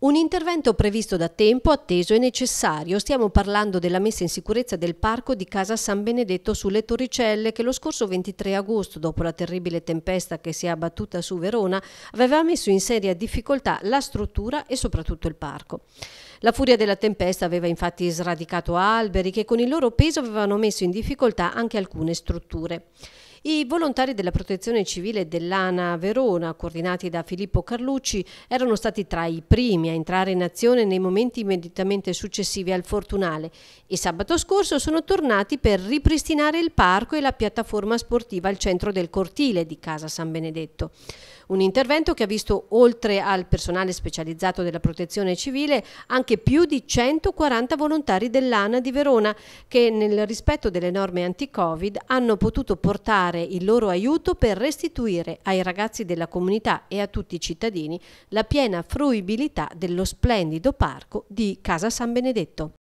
Un intervento previsto da tempo, atteso e necessario. Stiamo parlando della messa in sicurezza del parco di Casa San Benedetto sulle Torricelle che lo scorso 23 agosto, dopo la terribile tempesta che si è abbattuta su Verona, aveva messo in seria difficoltà la struttura e soprattutto il parco. La furia della tempesta aveva infatti sradicato alberi che con il loro peso avevano messo in difficoltà anche alcune strutture. I volontari della protezione civile dell'ANA Verona, coordinati da Filippo Carlucci, erano stati tra i primi a entrare in azione nei momenti immediatamente successivi al fortunale e sabato scorso sono tornati per ripristinare il parco e la piattaforma sportiva al centro del cortile di Casa San Benedetto. Un intervento che ha visto, oltre al personale specializzato della protezione civile, anche più di 140 volontari dell'ANA di Verona che, nel rispetto delle norme anti-Covid, hanno potuto portare dare il loro aiuto per restituire ai ragazzi della comunità e a tutti i cittadini la piena fruibilità dello splendido parco di Casa San Benedetto.